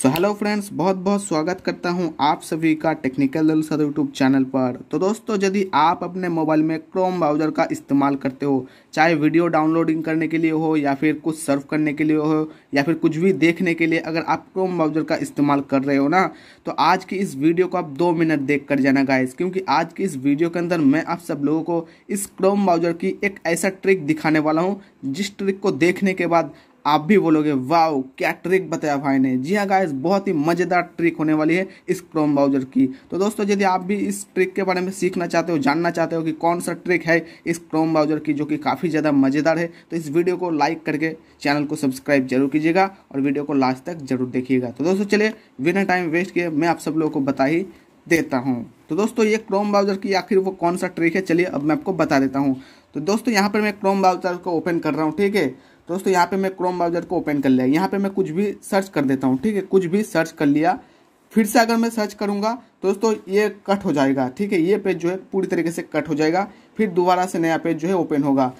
so hello friends बहुत बहुत स्वागत करता हूं आप सभी का टेक्निकल दल सर यूट्यूब चैनल पर तो दोस्तों यदि आप अपने मोबाइल में क्रोम ब्राउज़र का इस्तेमाल करते हो चाहे वीडियो डाउनलोडिंग करने के लिए हो या फिर कुछ सर्व करने के लिए हो या फिर कुछ भी देखने के लिए अगर आप क्रोम ब्राउज़र का इस्तेमाल कर रहे हो ना तो आज की इस वीडियो को आप दो मिनट देख कर जाना गाइज क्योंकि आज की इस वीडियो के अंदर मैं आप सब लोगों को इस क्रोम ब्राउज़र की एक ऐसा ट्रिक दिखाने वाला हूँ जिस ट्रिक को देखने के बाद आप भी बोलोगे वाओ क्या ट्रिक बताया भाई ने जी हाँ गाइस बहुत ही मज़ेदार ट्रिक होने वाली है इस क्रोम ब्राउजर की तो दोस्तों यदि आप भी इस ट्रिक के बारे में सीखना चाहते हो जानना चाहते हो कि कौन सा ट्रिक है इस क्रोम ब्राउजर की जो कि काफ़ी ज़्यादा मज़ेदार है तो इस वीडियो को लाइक करके चैनल को सब्सक्राइब जरूर कीजिएगा और वीडियो को लास्ट तक जरूर देखिएगा तो दोस्तों चलिए बिना टाइम वेस्ट किए मैं आप सब लोगों को बता ही देता हूँ तो दोस्तों ये क्रोम ब्राउजर की आखिर वो कौन सा ट्रिक है चलिए अब मैं आपको बता देता हूँ तो दोस्तों यहाँ पर मैं क्रोम ब्राउजर को ओपन कर रहा हूँ ठीक है तो दोस्तों यहाँ पे मैं क्रोम ब्राउजर को ओपन कर लिया यहाँ पे मैं कुछ भी सर्च कर देता हूँ ठीक है कुछ भी सर्च कर लिया फिर से अगर मैं सर्च करूँगा तो दोस्तों ये कट हो जाएगा ठीक है ये पेज जो है पूरी तरीके से कट हो जाएगा फिर दोबारा से नया पेज जो है ओपन होगा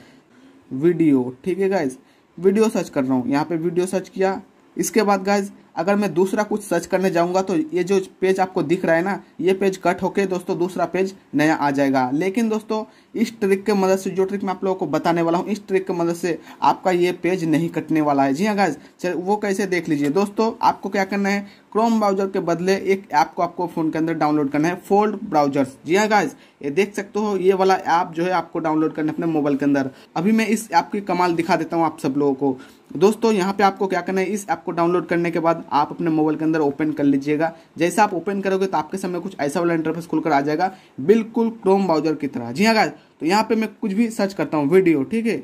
वीडियो ठीक है गाइज वीडियो सर्च कर रहा हूँ यहाँ पे वीडियो सर्च किया इसके बाद गाइज अगर मैं दूसरा कुछ सर्च करने जाऊंगा तो ये जो पेज आपको दिख रहा है ना ये पेज कट होके दोस्तों दूसरा पेज नया आ जाएगा लेकिन दोस्तों इस ट्रिक के मदद से जो ट्रिक मैं आप लोगों को बताने वाला हूँ इस ट्रिक की मदद से आपका ये पेज नहीं कटने वाला है जी हाँ गाइज वो कैसे देख लीजिए दोस्तों आपको क्या करना है क्रोम ब्राउजर के बदले एक ऐप को आपको फ़ोन के अंदर डाउनलोड करना है फोल्ड ब्राउजर्स जी हाँ गाइज ये देख सकते हो ये वाला ऐप जो है आपको डाउनलोड करना है अपने मोबाइल के अंदर अभी मैं इस ऐप की कमाल दिखा देता हूँ आप सब लोगों को दोस्तों यहाँ पे आपको क्या करना है इस ऐप को डाउनलोड करने के बाद आप अपने मोबाइल के अंदर ओपन कर लीजिएगा जैसे आप ओपन करोगे तो आपके सामने कुछ ऐसा वाला इंटरफेस खुलकर आ जाएगा बिल्कुल क्रोम ब्राउजर की तरह जी हाँ गाइज तो यहाँ पे मैं कुछ भी सर्च करता हूँ वीडियो ठीक है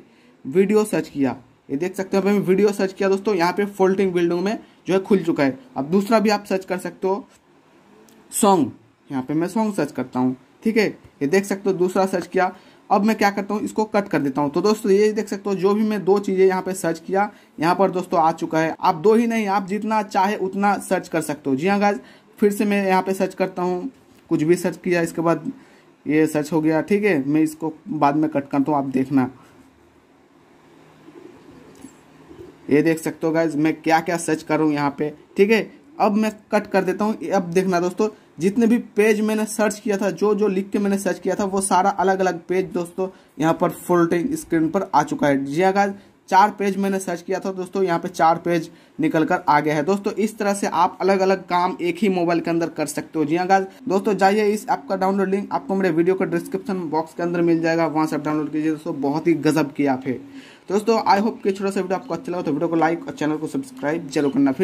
वीडियो सर्च किया ये देख सकते हो वीडियो सर्च किया दोस्तों यहाँ पे फोल्डिंग बिल्डिंग में जो है खुल चुका है अब दूसरा भी आप सर्च कर सकते हो सॉन्ग यहाँ पे मैं सॉन्ग सर्च करता हूँ ठीक है ये देख सकते हो दूसरा सर्च किया अब मैं क्या करता हूँ इसको कट कर देता हूँ तो दोस्तों ये देख सकते हो जो भी मैं दो चीज़ें यहाँ पे सर्च किया यहाँ पर दोस्तों आ चुका है आप दो ही नहीं आप जितना चाहे उतना सर्च कर सकते हो जी हाँ गाज फिर से मैं यहाँ पे सर्च करता हूँ कुछ भी सर्च किया इसके बाद ये सर्च हो गया ठीक है मैं इसको बाद में कट करता हूँ आप देखना ये देख सकते हो गाइज मैं क्या क्या सर्च कर रहा हूँ यहाँ पे ठीक है अब मैं कट कर देता हूँ अब देखना दोस्तों जितने भी पेज मैंने सर्च किया था जो जो लिख के मैंने सर्च किया था वो सारा अलग अलग पेज दोस्तों यहाँ पर फुल स्क्रीन पर आ चुका है जी गाइज हाँ चार पेज मैंने सर्च किया था दोस्तों यहाँ पे चार पेज निकल कर आ गया है दोस्तों इस तरह से आप अलग अलग काम एक ही मोबाइल के अंदर कर सकते हो जी हाँ गाज दोस्तों जाइए इस ऐप का डाउनलोड लिंक आपको मेरे वीडियो के डिस्क्रिप्शन बॉक्स के अंदर मिल जाएगा वहाँ से आप डाउनलोड कीजिए दोस्तों बहुत ही गजब की ऐप है दोस्तों आई होप कि छोटा सा वीडियो आपको अच्छा लगा तो वीडियो को लाइक और चैनल को सब्सक्राइब जरूर करना फिर